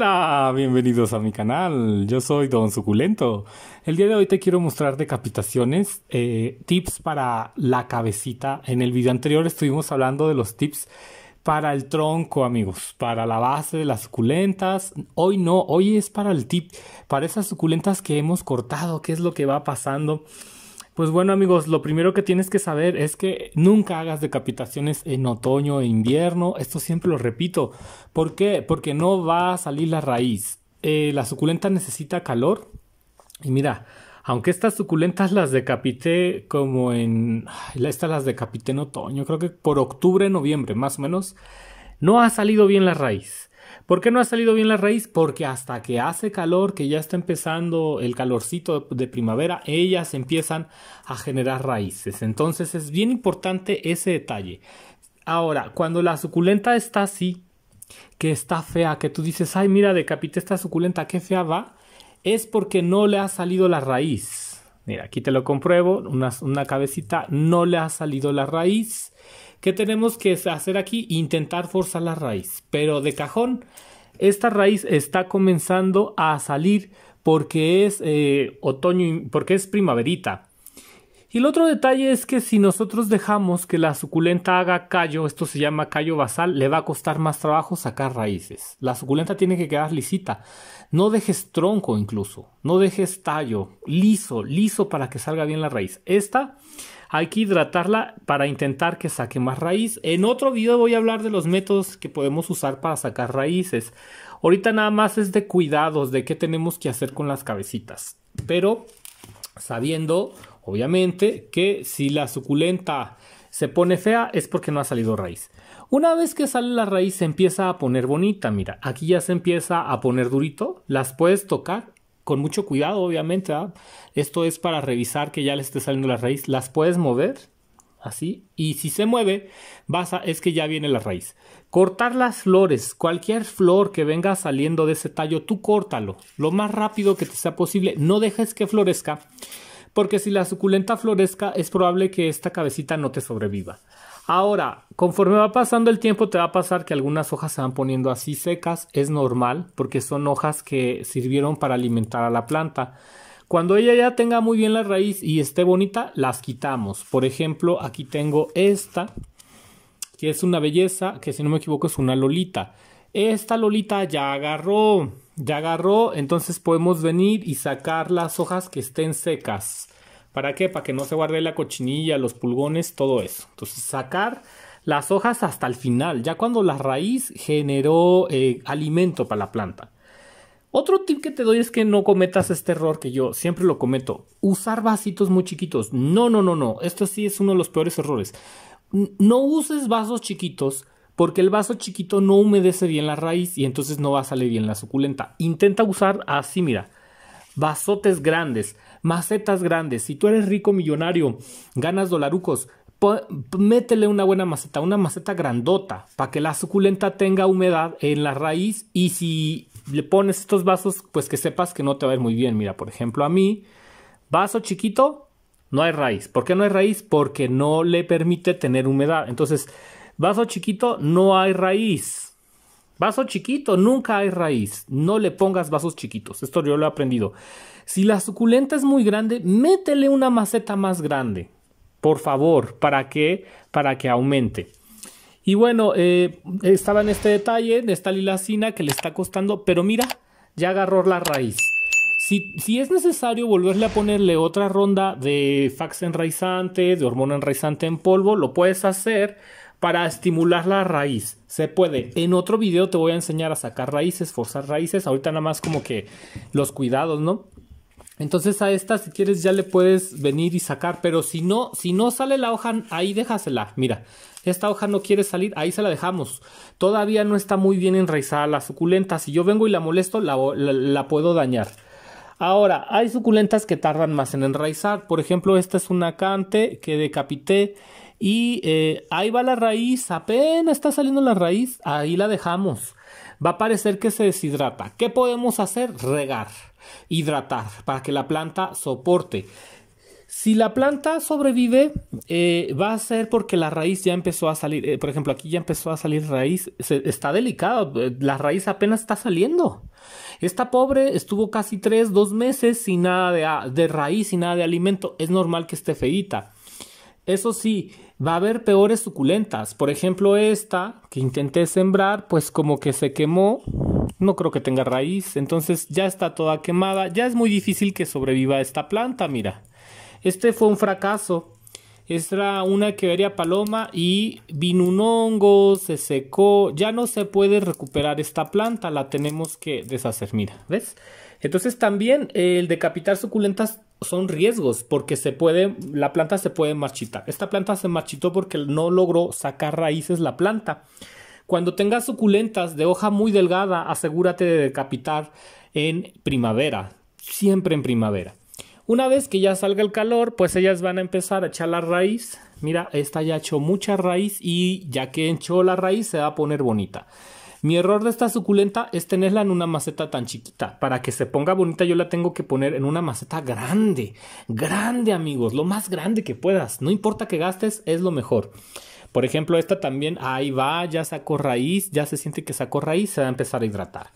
Hola, bienvenidos a mi canal. Yo soy Don Suculento. El día de hoy te quiero mostrar decapitaciones, eh, tips para la cabecita. En el video anterior estuvimos hablando de los tips para el tronco, amigos, para la base de las suculentas. Hoy no, hoy es para el tip, para esas suculentas que hemos cortado, qué es lo que va pasando. Pues bueno amigos, lo primero que tienes que saber es que nunca hagas decapitaciones en otoño e invierno. Esto siempre lo repito. ¿Por qué? Porque no va a salir la raíz. Eh, la suculenta necesita calor. Y mira, aunque estas suculentas las decapité como en... Estas las decapité en otoño, creo que por octubre, noviembre, más o menos. No ha salido bien la raíz. ¿Por qué no ha salido bien la raíz? Porque hasta que hace calor, que ya está empezando el calorcito de primavera, ellas empiezan a generar raíces. Entonces es bien importante ese detalle. Ahora, cuando la suculenta está así, que está fea, que tú dices, ay, mira, decapité esta suculenta, qué fea va, es porque no le ha salido la raíz Mira, aquí te lo compruebo, una, cabecita, no le ha salido la raíz. ¿Qué tenemos que hacer aquí? Intentar forzar la raíz, pero de cajón, esta raíz está comenzando a salir porque es eh, otoño, porque es primaverita. Y el otro detalle es que si nosotros dejamos que la suculenta haga callo, esto se llama callo basal, le va a costar más trabajo sacar raíces. La suculenta tiene que quedar lisita. No dejes tronco incluso, no dejes tallo, liso, liso para que salga bien la raíz. Esta hay que hidratarla para intentar que saque más raíz. En otro video voy a hablar de los métodos que podemos usar para sacar raíces. Ahorita nada más es de cuidados, de qué tenemos que hacer con las cabecitas. Pero sabiendo Obviamente que si la suculenta se pone fea es porque no ha salido raíz. Una vez que sale la raíz se empieza a poner bonita, mira, aquí ya se empieza a poner durito, las puedes tocar con mucho cuidado, obviamente, ¿ah? esto es para revisar que ya le esté saliendo la raíz, las puedes mover así y si se mueve, vas es que ya viene la raíz. Cortar las flores, cualquier flor que venga saliendo de ese tallo, tú córtalo lo más rápido que te sea posible, no dejes que florezca porque si la suculenta florezca es probable que esta cabecita no te sobreviva. Ahora, conforme va pasando el tiempo te va a pasar que algunas hojas se van poniendo así secas, es normal porque son hojas que sirvieron para alimentar a la planta. Cuando ella ya tenga muy bien la raíz y esté bonita, las quitamos. Por ejemplo, aquí tengo esta, que es una belleza, que si no me equivoco es una lolita esta Lolita ya agarró, ya agarró, entonces podemos venir y sacar las hojas que estén secas. ¿Para qué? Para que no se guarde la cochinilla, los pulgones, todo eso. Entonces sacar las hojas hasta el final, ya cuando la raíz generó eh, alimento para la planta. Otro tip que te doy es que no cometas este error que yo siempre lo cometo. Usar vasitos muy chiquitos. No, no, no, no. Esto sí es uno de los peores errores. No uses vasos chiquitos porque el vaso chiquito no humedece bien la raíz y entonces no va a salir bien la suculenta. Intenta usar así, mira, vasotes grandes, macetas grandes. Si tú eres rico millonario, ganas dolarucos, métele una buena maceta, una maceta grandota, para que la suculenta tenga humedad en la raíz y si le pones estos vasos, pues que sepas que no te va a ir muy bien. Mira, por ejemplo, a mí, vaso chiquito, no hay raíz. ¿Por qué no hay raíz? Porque no le permite tener humedad. Entonces, Vaso chiquito, no hay raíz. Vaso chiquito, nunca hay raíz. No le pongas vasos chiquitos. Esto yo lo he aprendido. Si la suculenta es muy grande, métele una maceta más grande. Por favor, para que, para que aumente. Y bueno, eh, estaba en este detalle de esta lilacina que le está costando, pero mira, ya agarró la raíz. Si, si, es necesario volverle a ponerle otra ronda de fax enraizante, de hormona enraizante en polvo, lo puedes hacer para estimular la raíz. Se puede. En otro video te voy a enseñar a sacar raíces, forzar raíces. Ahorita nada más como que los cuidados, ¿no? Entonces a esta si quieres ya le puedes venir y sacar, pero si no, si no sale la hoja, ahí déjasela. Mira, esta hoja no quiere salir, ahí se la dejamos. Todavía no está muy bien enraizada la suculenta. Si yo vengo y la molesto, la, la puedo dañar. Ahora, hay suculentas que tardan más en enraizar. Por ejemplo, esta es una cante que decapité y eh, ahí va la raíz, apenas está saliendo la raíz, ahí la dejamos. Va a parecer que se deshidrata. ¿Qué podemos hacer? Regar, hidratar, para que la planta soporte. Si la planta sobrevive, eh, va a ser porque la raíz ya empezó a salir. Eh, por ejemplo, aquí ya empezó a salir raíz. está delicado, la raíz apenas está saliendo. Esta pobre estuvo casi tres, dos meses sin nada de, raíz, sin nada de alimento. Es normal que esté feita. Eso sí, va a haber peores suculentas. Por ejemplo, esta que intenté sembrar, pues como que se quemó. No creo que tenga raíz. Entonces ya está toda quemada. Ya es muy difícil que sobreviva esta planta, mira. Este fue un fracaso. Esta era una que vería paloma y vino un hongo, se secó. Ya no se puede recuperar esta planta, la tenemos que deshacer. Mira, ¿ves? Entonces también eh, el decapitar suculentas son riesgos porque se puede, la planta se puede marchitar. Esta planta se marchitó porque no logró sacar raíces la planta. Cuando tengas suculentas de hoja muy delgada, asegúrate de decapitar en primavera, siempre en primavera. Una vez que ya salga el calor, pues ellas van a empezar a echar la raíz. Mira, esta ya echó mucha raíz y ya que echó la raíz se va a poner bonita. Mi error de esta suculenta es tenerla en una maceta tan chiquita. Para que se ponga bonita yo la tengo que poner en una maceta grande. Grande amigos, lo más grande que puedas. No importa que gastes, es lo mejor. Por ejemplo, esta también, ahí va, ya sacó raíz, ya se siente que sacó raíz, se va a empezar a hidratar.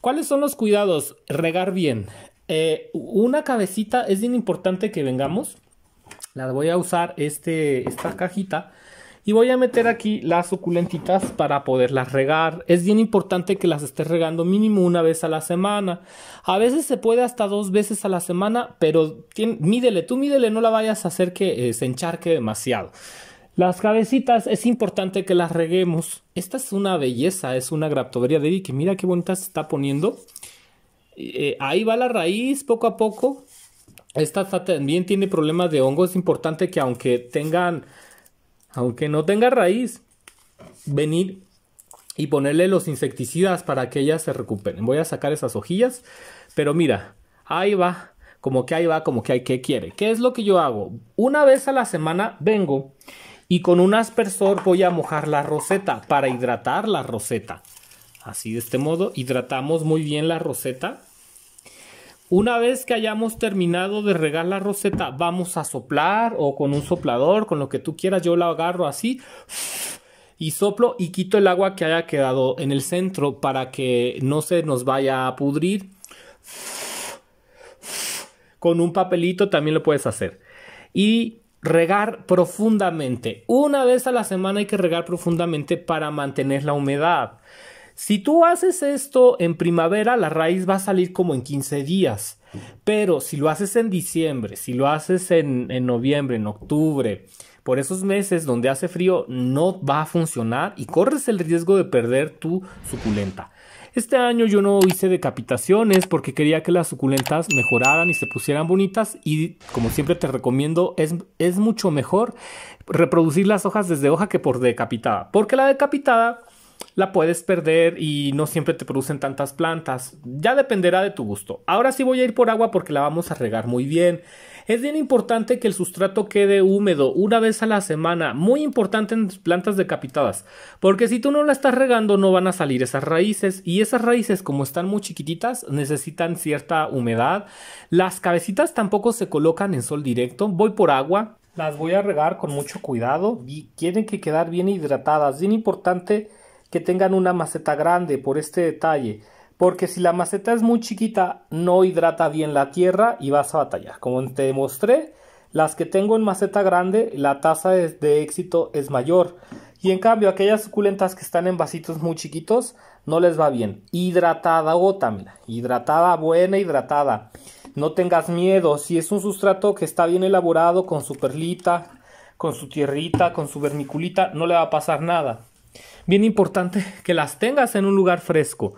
¿Cuáles son los cuidados? Regar bien. Eh, una cabecita es bien importante que vengamos. La voy a usar este, esta cajita y voy a meter aquí las suculentitas para poderlas regar. Es bien importante que las estés regando mínimo una vez a la semana. A veces se puede hasta dos veces a la semana, pero mídele, tú mídele, no la vayas a hacer que eh, se encharque demasiado. Las cabecitas es importante que las reguemos. Esta es una belleza, es una graptoveria de que mira qué bonita se está poniendo. Eh, eh, ahí va la raíz poco a poco. Esta también tiene problemas de hongo. Es importante que aunque tengan aunque no tenga raíz, venir y ponerle los insecticidas para que ellas se recuperen. Voy a sacar esas hojillas, pero mira, ahí va, como que ahí va, como que hay que quiere. ¿Qué es lo que yo hago? Una vez a la semana vengo y con un aspersor voy a mojar la roseta para hidratar la roseta. Así de este modo hidratamos muy bien la roseta una vez que hayamos terminado de regar la roseta, vamos a soplar o con un soplador, con lo que tú quieras, yo la agarro así y soplo y quito el agua que haya quedado en el centro para que no se nos vaya a pudrir. Con un papelito también lo puedes hacer. Y regar profundamente. Una vez a la semana hay que regar profundamente para mantener la humedad. Si tú haces esto en primavera, la raíz va a salir como en 15 días. Pero si lo haces en diciembre, si lo haces en, noviembre, en octubre, por esos meses donde hace frío, no va a funcionar y corres el riesgo de perder tu suculenta. Este año yo no hice decapitaciones porque quería que las suculentas mejoraran y se pusieran bonitas y como siempre te recomiendo es, es, mucho mejor reproducir las hojas desde hoja que por decapitada porque la decapitada la puedes perder y no siempre te producen tantas plantas. Ya dependerá de tu gusto. Ahora sí voy a ir por agua porque la vamos a regar muy bien. Es bien importante que el sustrato quede húmedo una vez a la semana, muy importante en plantas decapitadas, porque si tú no la estás regando no van a salir esas raíces y esas raíces como están muy chiquititas necesitan cierta humedad. Las cabecitas tampoco se colocan en sol directo, voy por agua, las voy a regar con mucho cuidado y tienen que quedar bien hidratadas, bien importante que tengan una maceta grande por este detalle, porque si la maceta es muy chiquita no hidrata bien la tierra y vas a batallar. Como te mostré... las que tengo en maceta grande la tasa de, éxito es mayor. Y en cambio, aquellas suculentas que están en vasitos muy chiquitos no les va bien. Hidratada, mira Hidratada, buena hidratada. No tengas miedo. Si es un sustrato que está bien elaborado con su perlita, con su tierrita, con su vermiculita, no le va a pasar nada bien importante que las tengas en un lugar fresco.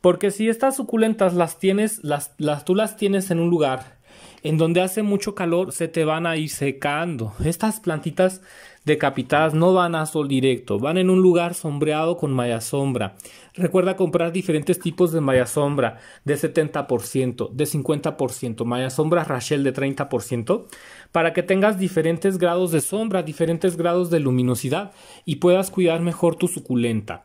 Porque si estas suculentas las tienes, las, tú las tienes en un lugar en donde hace mucho calor, se te van a ir secando. Estas plantitas decapitadas no van a sol directo, van en un lugar sombreado con malla sombra. Recuerda comprar diferentes tipos de malla sombra de 70%, de 50%, malla sombra Rachel de 30%, para que tengas diferentes grados de sombra, diferentes grados de luminosidad y puedas cuidar mejor tu suculenta.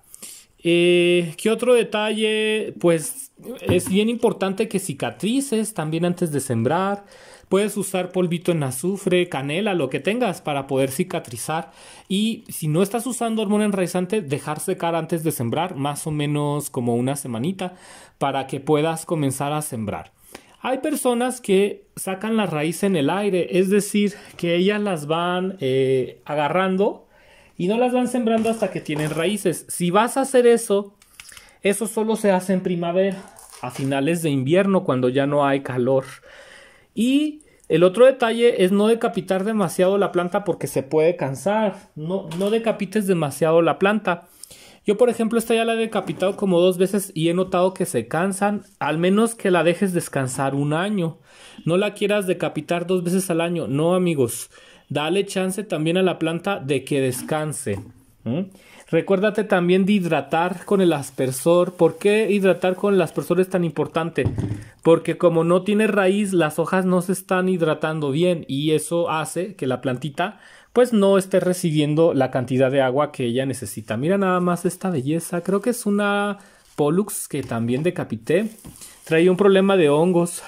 Eh, ¿Qué otro detalle? Pues es bien importante que cicatrices también antes de sembrar. Puedes usar polvito en azufre, canela, lo que tengas para poder cicatrizar. Y si no estás usando hormona enraizante, dejar secar antes de sembrar, más o menos como una semanita, para que puedas comenzar a sembrar. Hay personas que sacan la raíz en el aire, es decir, que ellas las van eh, agarrando y no las van sembrando hasta que tienen raíces. Si vas a hacer eso, eso solo se hace en primavera, a finales de invierno, cuando ya no hay calor. Y el otro detalle es no decapitar demasiado la planta porque se puede cansar. No, no decapites demasiado la planta. Yo, por ejemplo, esta ya la he decapitado como dos veces y he notado que se cansan, al menos que la dejes descansar un año. No la quieras decapitar dos veces al año. No, amigos. Dale chance también a la planta de que descanse. Recuérdate también de hidratar con el aspersor. ¿Por qué hidratar con el aspersor es tan importante? Porque como no tiene raíz, las hojas no se están hidratando bien y eso hace que la plantita pues no esté recibiendo la cantidad de agua que ella necesita. Mira nada más esta belleza. Creo que es una Pollux que también decapité. Traía un problema de hongos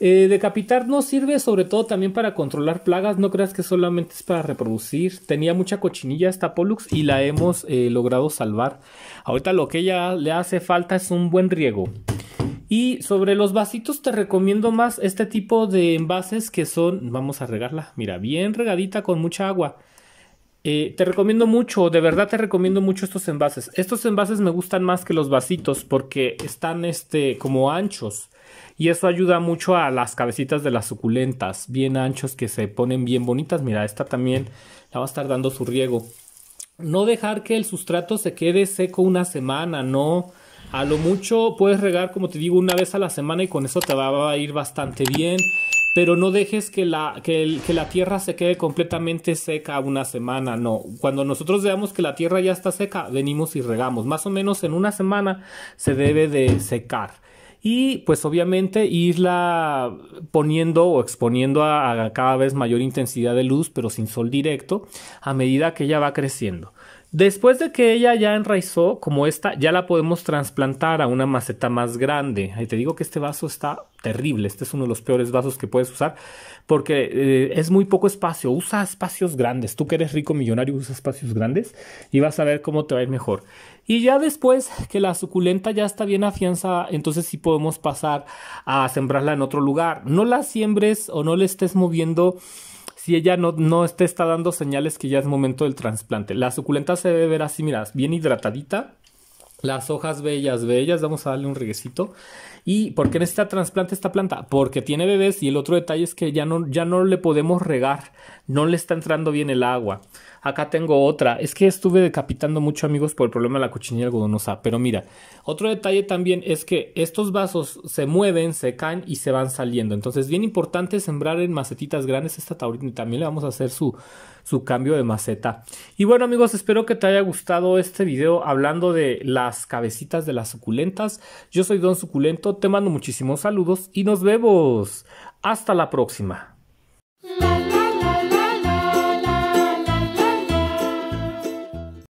eh, decapitar no sirve sobre todo también para controlar plagas, no creas que solamente es para reproducir. Tenía mucha cochinilla esta Pollux y la hemos eh, logrado salvar. Ahorita lo que ella le hace falta es un buen riego. Y sobre los vasitos te recomiendo más este tipo de envases que son, vamos a regarla, mira, bien regadita con mucha agua. Eh, te recomiendo mucho, de verdad te recomiendo mucho estos envases. Estos envases me gustan más que los vasitos porque están este, como anchos. Y eso ayuda mucho a las cabecitas de las suculentas, bien anchos, que se ponen bien bonitas. Mira, esta también la va a estar dando su riego. No dejar que el sustrato se quede seco una semana, no. A lo mucho puedes regar, como te digo, una vez a la semana y con eso te va a ir bastante bien. Pero no dejes que la, que la tierra se quede completamente seca una semana, no. Cuando nosotros veamos que la tierra ya está seca, venimos y regamos. Más o menos en una semana se debe de secar y pues obviamente irla poniendo o exponiendo a, a cada vez mayor intensidad de luz pero sin sol directo a medida que ella va creciendo. Después de que ella ya enraizó, como esta, ya la podemos trasplantar a una maceta más grande. Ahí te digo que este vaso está terrible. Este es uno de los peores vasos que puedes usar porque eh, es muy poco espacio. Usa espacios grandes. Tú que eres rico millonario, usa espacios grandes y vas a ver cómo te va a ir mejor. Y ya después que la suculenta ya está bien afianzada, entonces sí podemos pasar a sembrarla en otro lugar. No la siembres o no le estés moviendo si ella no, no te está dando señales que ya es momento del trasplante. La suculenta se debe ver así, mira, bien hidratadita, las hojas bellas, bellas, vamos a darle un reguecito. ¿Y por qué necesita trasplante esta planta? Porque tiene bebés y el otro detalle es que ya no, ya no le podemos regar, no le está entrando bien el agua. Acá tengo otra, es que estuve decapitando mucho amigos por el problema de la cochinilla algodonosa, pero mira, otro detalle también es que estos vasos se mueven, se caen y se van saliendo. Entonces, bien importante sembrar en macetitas grandes esta y También le vamos a hacer su, su cambio de maceta. Y bueno amigos, espero que te haya gustado este video hablando de las cabecitas de las suculentas. Yo soy Don Suculento, te mando muchísimos saludos y nos vemos. Hasta la próxima.